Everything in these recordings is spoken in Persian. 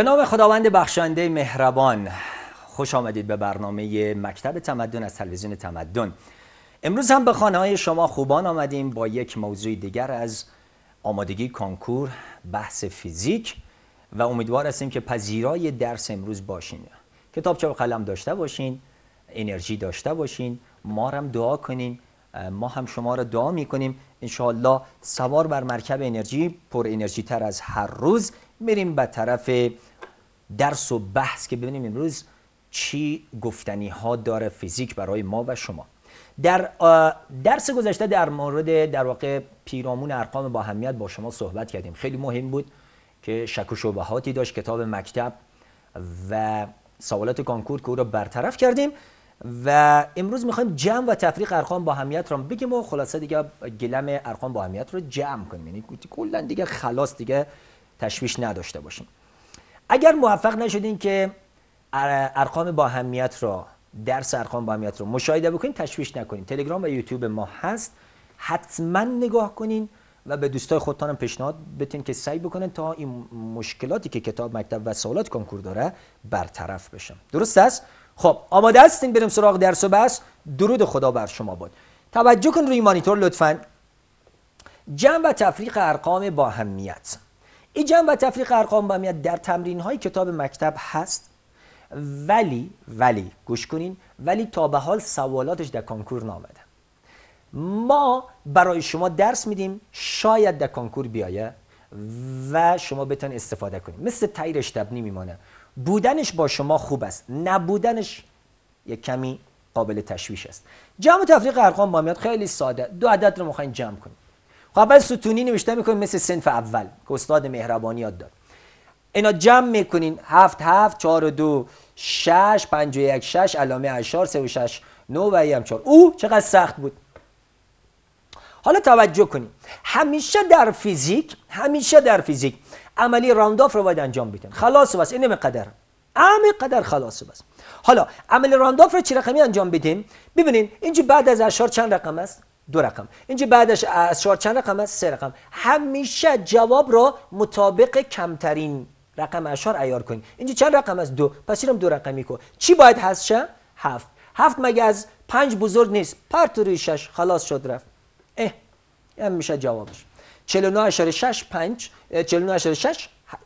به نام خداوند بخشنده مهربان خوش آمدید به برنامه مکتب تمدن از تلویزیون تمدن امروز هم به خانه های شما خوبان آمدیم با یک موضوع دیگر از آمادگی کانکور بحث فیزیک و امیدوار هستیم که پذیرای درس امروز باشین کتابچه و قلم داشته باشین انرژی داشته باشین ما هم دعا کنین ما هم شما را دعا می کنیم سوار بر مرکب انرژی پر انرژی تر از هر روز میریم به طرف درس و بحث که ببینیم امروز چی گفتنی ها داره فیزیک برای ما و شما در درس گذشته در مورد در واقع پیرامون ارقام با همیت با شما صحبت کردیم خیلی مهم بود که شک و شبهاتی داشت کتاب مکتب و سوالات کانکور که او را برطرف کردیم و امروز میخوایم جمع و تفریق ارقام با همیت را بگیم و خلاصه دیگه گلم ارقام با همیت رو جمع کنیم یعنی کلا دیگه خلاص دیگه تشویش نداشته باشیم اگر موفق نشدین که ارقام با را درس ارقام با رو مشاهده بکنین تشویش نکنین تلگرام و یوتیوب ما هست حتما نگاه کنین و به دوستای خودتانم پیشنهاد بتین که سعی بکنن تا این مشکلاتی که کتاب مکتب و سوالات کنکور داره برطرف بشن درست است خب آماده هستین بریم سراغ درس و بس درود خدا بر شما باد توجه کن روی مانیتور لطفا جمع و تفریق ارقام با این جمع و تفریق ارقام با میاد در تمرین های کتاب مکتب هست ولی ولی گوش کنین ولی تا به حال سوالاتش در کنکور نامده ما برای شما درس میدیم شاید در کنکور بیایه و شما بتون استفاده کنیم مثل تایرش تبنی میمانه بودنش با شما خوب است نبودنش یک کمی قابل تشویش است جمع و تفریق ارقام با میاد خیلی ساده دو عدد رو میخواین جمع کنیم خب اول ستونی نوشته میکنیم مثل سنف اول که استاد مهربانی یاد داد اینا جمع میکنین هفت هفت چهار و دو شش پنج و یک شش علامه اشار سه و شش نو و هم چهار او چقدر سخت بود حالا توجه کنیم همیشه در فیزیک همیشه در فیزیک عملی رانداف رو باید انجام بدین. خلاص بس اینم قدر همه قدر خلاص بس حالا عمل رانداف رو چه رقمی انجام بدیم ببینین اینجا بعد از اشار چند رقم است دو رقم اینجا بعدش از چهار چند رقم است سه رقم همیشه جواب را مطابق کمترین رقم اشار عیار کنید اینجا چند رقم است دو پس دو رقمی کو چی باید هست شه هفت هفت مگه از پنج بزرگ نیست پرت روی شش خلاص شد رفت اه هم میشه جوابش 49.6 5 49.6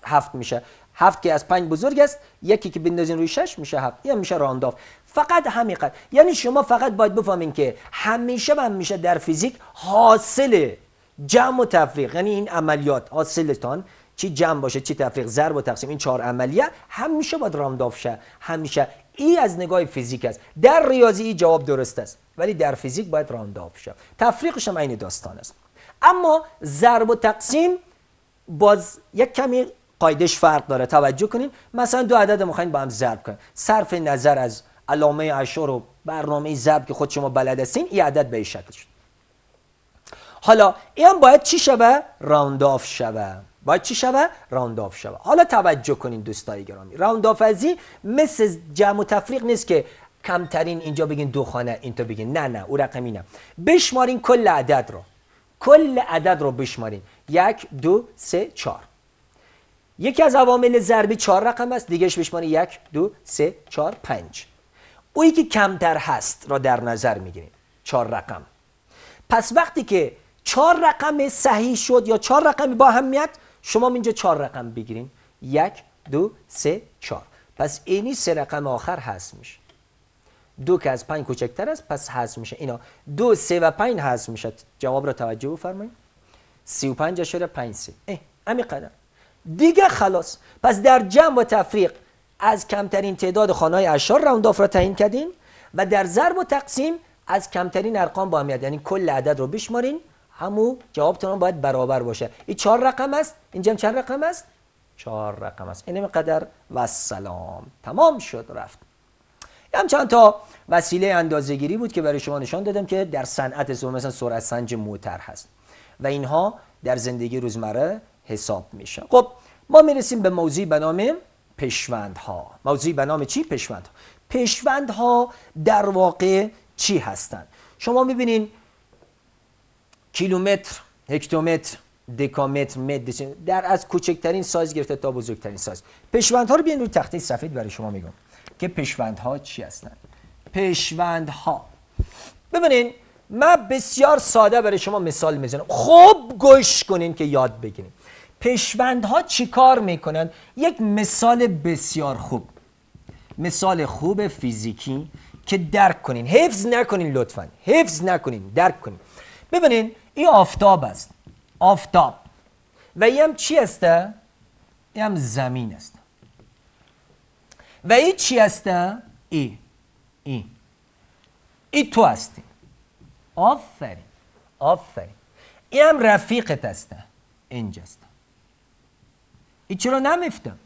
هفت میشه هفت که از پنج بزرگ است یکی که بندازین روی شش میشه هفت یا میشه رانداف فقط همین یعنی شما فقط باید بفهمین که همیشه و همیشه در فیزیک حاصل جمع و تفریق یعنی این عملیات حاصلتان چی جمع باشه چی تفریق ضرب و تقسیم این چهار عملیه همیشه باید رانداف شه همیشه ای از نگاه فیزیک است در ریاضی ای جواب درست است ولی در فیزیک باید رانداف شه تفریقش هم عین داستان است اما ضرب و تقسیم باز یک کمی قایدش فرق داره توجه کنیم مثلا دو عدد میخواین با هم ضرب کنیم صرف نظر از علامه عشور و برنامه ضرب که خود شما بلد هستین این عدد به این شکل شد حالا این باید چی شوه راوند آف شوه باید چی شوه راوند آف شوه حالا توجه کنین دوستای گرامی راوند آف ازی مثل جمع و تفریق نیست که کمترین اینجا بگین دو خانه این تو بگین نه نه او رقم نه بشمارین کل عدد رو کل عدد رو بشمارین یک دو سه چهار یکی از عوامل ضربی چهار رقم است دیگهش بشمانه یک دو سه چهار پنج اویی که کمتر هست را در نظر میگیریم چهار رقم پس وقتی که چهار رقم صحیح شد یا چهار رقم با هم شما اینجا چهار رقم بگیریم یک دو سه چهار پس اینی سه رقم آخر هست میشه دو که از پنج کوچکتر است پس هست میشه اینا دو سه و پنج هست میشه جواب را توجه بفرمایید سی و پنج اشاره پنج سه امی دیگه خلاص پس در جمع و تفریق از کمترین تعداد خانه اشار آف را تعیین کردین و در ضرب و تقسیم از کمترین ارقام با هم یعنی کل عدد رو بشمارین همو جوابتون باید برابر باشه این چهار رقم است اینجا چند رقم است چهار رقم است اینم قدر و سلام تمام شد رفت هم چند تا وسیله اندازهگیری بود که برای شما نشان دادم که در صنعت مثلا سرعت سنج موتر هست و اینها در زندگی روزمره حساب میشه خب ما میرسیم به موضوعی به نام پشوندها موضوعی به نام چی پشوندها پشوندها در واقع چی هستند شما میبینین کیلومتر هکتومتر دکامتر متر در از کوچکترین سایز گرفته تا بزرگترین سایز پشوندها رو بیان روی تخته سفید برای شما میگم که پشوندها چی هستند پشوندها ببینین من بسیار ساده برای شما مثال میزنم خوب گوش کنین که یاد بگیرین چی کار میکنن یک مثال بسیار خوب مثال خوب فیزیکی که درک کنین حفظ نکنین لطفا حفظ نکنین درک کنین ببینین این آفتاب است آفتاب و این هم چی است؟ این هم زمین است و این چی است؟ ای ای ای تو هستی آفرین آفرین این هم رفیقت است اینجاست این چرا نمیفتم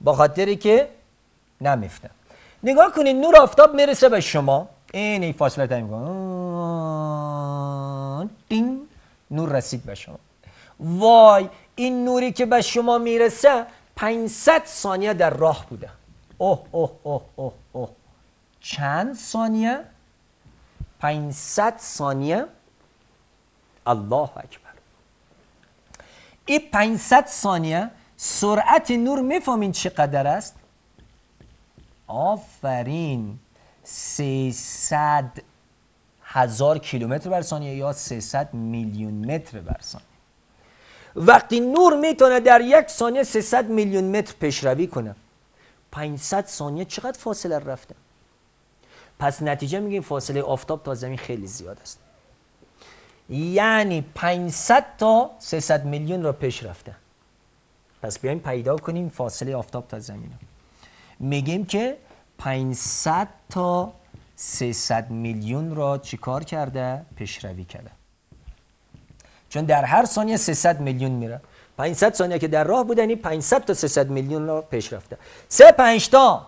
با خاطری که نمیفتم نگاه کنید نور آفتاب میرسه به شما این این فاصله تایم کن نور رسید به شما وای این نوری که به شما میرسه 500 ثانیه در راه بوده اوه اوه اوه اوه اوه چند ثانیه 500 ثانیه الله اکبر این 500 ثانیه سرعت نور میفهمین چقدر است آفرین 300 هزار کیلومتر بر ثانیه یا 300 میلیون متر بر ثانیه وقتی نور میتونه در یک ثانیه 300 میلیون متر پیشروی کنه 500 ثانیه چقدر فاصله رفته پس نتیجه میگیم فاصله آفتاب تا زمین خیلی زیاد است یعنی 500 تا 300 میلیون رو پیش رفته پس بیایم پیدا کنیم فاصله آفتاب تا زمین میگیم که 500 تا 300 میلیون را چیکار کرده پیشروی کرده چون در هر ثانیه 300 میلیون میره 500 ثانیه که در راه بودنی یعنی 500 تا 300 میلیون را پیش رفته 3 5 تا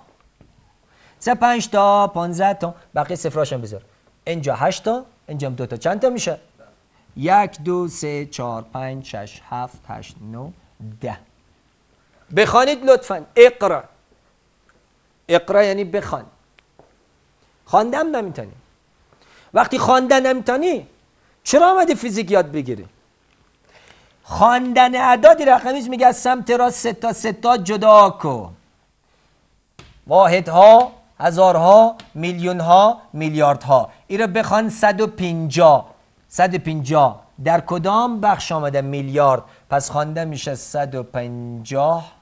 3 5 تا 15 تا بقیه هم بذار اینجا 8 تا اینجا 2 تا چند تا میشه یک دو سه چهار پنج شش هفت هشت نو ده بخوانید لطفا اقرا اقرا یعنی بخوان خواندم نمیتونی وقتی خواندن نمیتونی چرا آمده فیزیک یاد بگیری خواندن عدادی رقمیش میگه از سمت را ستا ستا جدا کو واحدها هزارها میلیونها میلیاردها ای رو بخوان پینجا 150 در کدام بخش آمده میلیارد پس خوانده میشه 150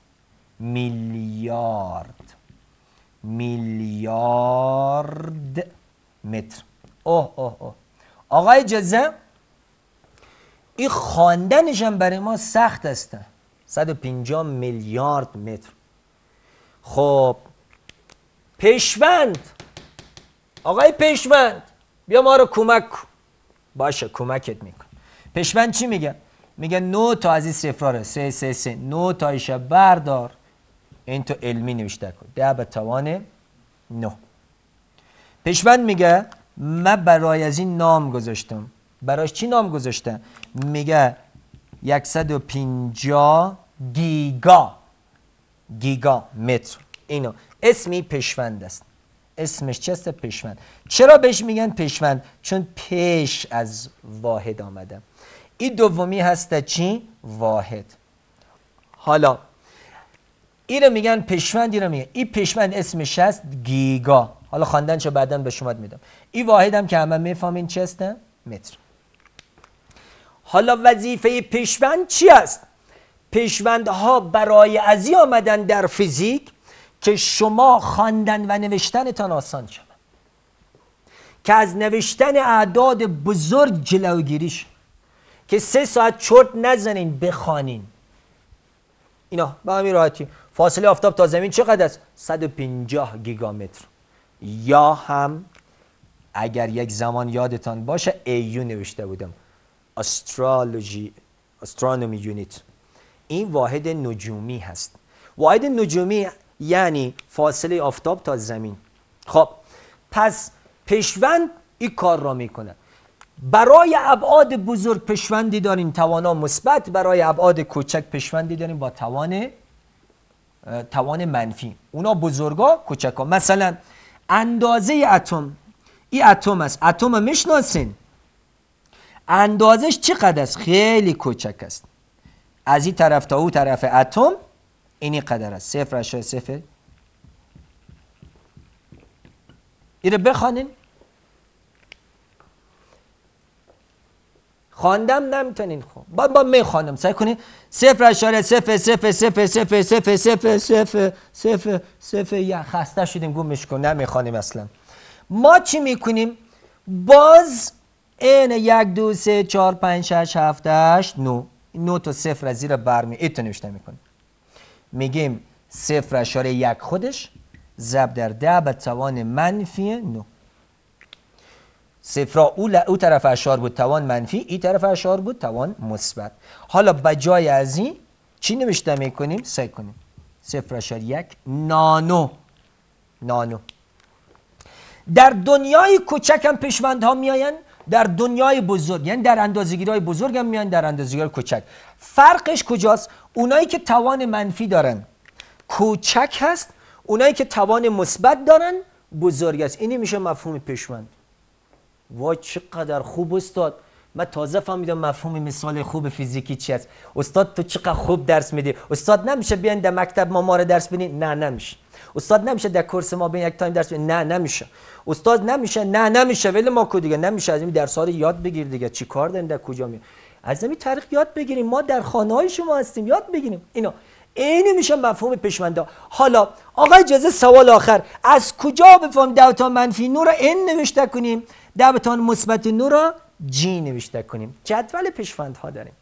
میلیارد میلیارد متر اوه اوه اوه آقای جزه این خواندنش هم برای ما سخت است 150 میلیارد متر خب پیشوند آقای پیشوند بیا ما رو کمک کن باشه کمکت میکن پشمن چی میگه میگه نو تا از این سفراره سه سه سه نو تا بردار این تو علمی نوشته کن ده به توان نو پشمن میگه من برای از این نام گذاشتم براش چی نام گذاشته میگه 150 گیگا گیگا متر اینو اسمی پشوند است اسمش چیست پشمند چرا بهش میگن پشمند چون پیش از واحد آمده این دومی هست چی واحد حالا این رو میگن پشمند این رو میگن این پشمند اسمش هست گیگا حالا خواندن چه بعدا به شما میدم این واحد هم که همه میفهمین هسته متر حالا وظیفه پیشوند چی است ها برای ازی آمدن در فیزیک که شما خواندن و تان آسان شود که از نوشتن اعداد بزرگ جلوگیریش که سه ساعت چرت نزنین بخوانین اینا به همین راحتی فاصله آفتاب تا زمین چقدر است 150 گیگامتر یا هم اگر یک زمان یادتان باشه ایو نوشته بودم استرالوجی، استرانومی یونیت این واحد نجومی هست واحد نجومی یعنی فاصله آفتاب تا زمین خب پس پشوند این کار را میکنه برای ابعاد بزرگ پشوندی داریم توانا مثبت برای ابعاد کوچک پشوندی داریم با توان توان منفی اونا بزرگا کوچکا مثلا اندازه اتم ای اتم است اتم میشناسین اندازش چقدر است خیلی کوچک است از این طرف تا او طرف اتم اینی قدر است صفر اشای صفر رو بخوانین خواندم نمیتونین خب با با خوانم سعی کنین صفر اشاره صفر صفر صفر صفر صفر صفر صفر صفر صفر یا خسته شدیم گمش کن نمیخوانیم اصلا ما چی میکنیم باز این یک دو سه چهار پنج شش هفت هشت نو نو تا صفر از زیر برمی ایتو نوشته میکنیم میگیم صفر اشاره یک خودش ضرب در ده به توان منفی نو صفر او, او طرف اشار بود توان منفی این طرف اشار بود توان مثبت حالا بجای از این چی نوشته میکنیم سعی کنیم صفر اشار یک نانو نانو در دنیای کوچکم هم پیشوند ها در دنیای بزرگ یعنی در اندازه‌گیری‌های بزرگ هم میان در اندازه‌گیری کوچک فرقش کجاست اونایی که توان منفی دارن کوچک هست اونایی که توان مثبت دارن بزرگ است اینی میشه مفهوم پیشوند وای چقدر خوب استاد من تازه فهمیدم مفهوم مثال خوب فیزیکی چی است استاد تو چقدر خوب درس میدی استاد نمیشه بیان در مکتب ما ما رو درس بینی نه نمیشه استاد نمیشه در کورس ما به یک تایم درس نه نمیشه استاد نمیشه نه نمیشه ولی ما کو دیگه نمیشه از این درس ها یاد بگیر دیگه کار داریم در کجا می از این طریق یاد بگیریم ما در خانه های شما هستیم یاد بگیریم اینو اینی میشه مفهوم پشمنده حالا آقای جزه سوال آخر از کجا بفهم دوتا منفی نور را این نوشته کنیم دوتا مثبت نو را جی نوشته کنیم جدول ها داریم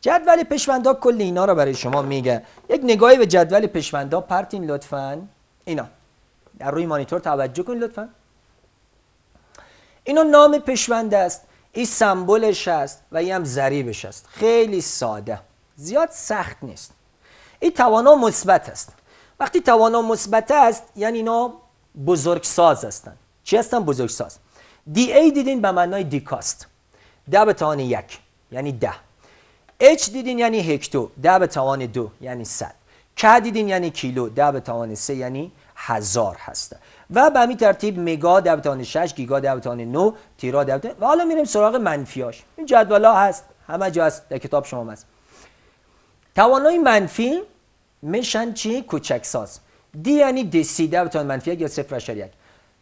جدول ها کل اینا را برای شما میگه یک نگاهی به جدول ها پرتین لطفاً اینا در روی مانیتور توجه کنید لطفا اینا نام پشونده است این سمبلش است و این هم ضریبش است خیلی ساده زیاد سخت نیست این توانا مثبت است وقتی توانا مثبت است یعنی اینا ساز هستند چی هستن ساز؟ دی ای دیدین به معنای دیکاست ده به توان یک یعنی ده اچ دیدین یعنی هکتو ده به توان دو یعنی صد که دیدیم یعنی کیلو ده به توان سه یعنی هزار هسته و به همین ترتیب مگا ده به توان شش گیگا ده به توان نو تیرا ده توان و حالا میریم سراغ منفیاش این جدول ها هست همه جا هست در کتاب شما هست توانای منفی میشن چی؟ کوچک ساز دی یعنی دسی سی ده توان منفی یک یا صفر اشار یک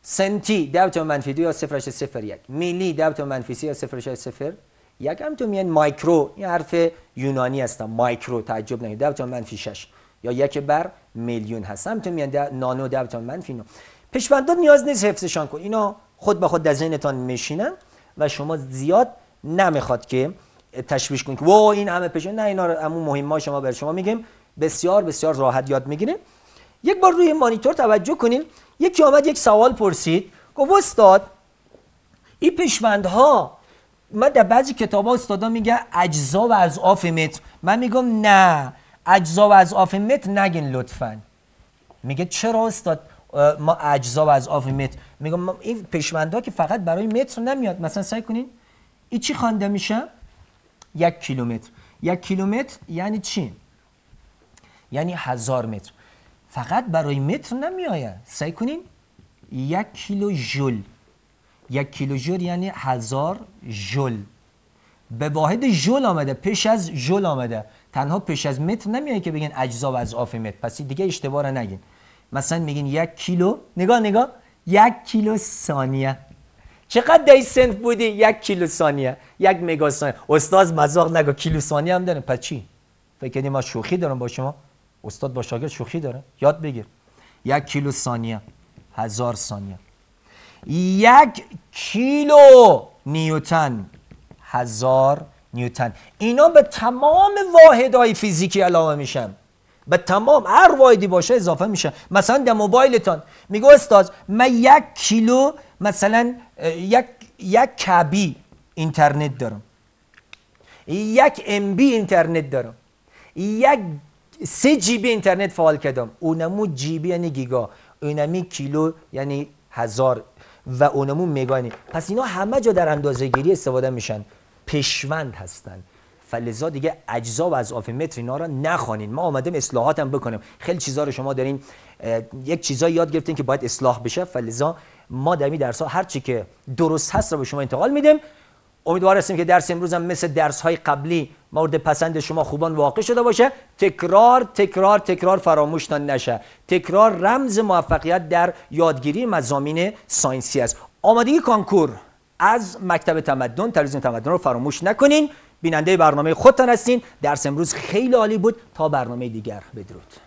سنتی ده توان منفی دو یا صفر اشار صفر یک میلی ده توان منفی سی یا صفر اشار صفر یک هم تو میان مایکرو این حرف یونانی هستم مایکرو تعجب نگید ده بتوان منفی شش یا یک بر میلیون هست تو میان نانو دبتان منفی نو نیاز نیست حفظشان کن اینا خود به خود در ذهنتان میشینن و شما زیاد نمیخواد که تشویش کنید که این همه پیش نه اینا رو مهم ما شما بر شما میگیم بسیار بسیار راحت یاد میگیره یک بار روی مانیتور توجه کنین یکی آمد یک سوال پرسید گفت استاد این پیشوندها من در بعضی کتاب ها استادا میگه اجزا و از متر من میگم نه اجزا و آف متر نگین لطفا میگه چرا استاد ما اجزا و آف متر میگم این پشمنده که فقط برای متر نمیاد مثلا سعی کنین این چی خوانده میشه یک کیلومتر یک کیلومتر یعنی چی یعنی هزار متر فقط برای متر نمیآید سعی کنین یک کیلو ژول یک کیلو ژول یعنی هزار ژول به واحد ژول آمده پیش از ژول آمده تنها پیش از متر نمیای که بگین اجزا و اضعاف متر پس دیگه اشتباه نگین مثلا میگین یک کیلو نگاه نگاه یک کیلو ثانیه چقدر دی سنت بودی یک کیلو ثانیه یک مگا ثانیه استاد مزاق نگو کیلو ثانیه هم داره پس چی فکر ما شوخی دارم با شما استاد با شاگرد شوخی داره یاد بگیر یک کیلو ثانیه هزار ثانیه یک کیلو نیوتن هزار نیوتن اینا به تمام واحدهای فیزیکی علاوه میشن به تمام هر واحدی باشه اضافه میشن مثلا در موبایلتان میگو استاد من یک کیلو مثلا یک یک کبی اینترنت دارم یک ام بی اینترنت دارم یک سه جیبی اینترنت فعال کردم اونمو جیبی یعنی گیگا اونمی کیلو یعنی هزار و اونمو مگا یعنی. پس اینا همه جا در اندازه گیری استفاده میشن پشوند هستن فلزا دیگه اجزا و از متر اینا رو نخوانین ما آمدم اصلاحاتم بکنم خیلی چیزا رو شما دارین یک چیزا یاد گرفتین که باید اصلاح بشه فلزا ما در درس ها هر چی که درست هست رو به شما انتقال میدم امیدوار هستیم که درس امروز هم مثل درس های قبلی مورد پسند شما خوبان واقع شده باشه تکرار تکرار تکرار فراموش نشه تکرار رمز موفقیت در یادگیری مزامین ساینسی است آمادگی کانکور از مکتب تمدن تلویزیون تمدن رو فراموش نکنین بیننده برنامه خودتان هستین درس امروز خیلی عالی بود تا برنامه دیگر بدرود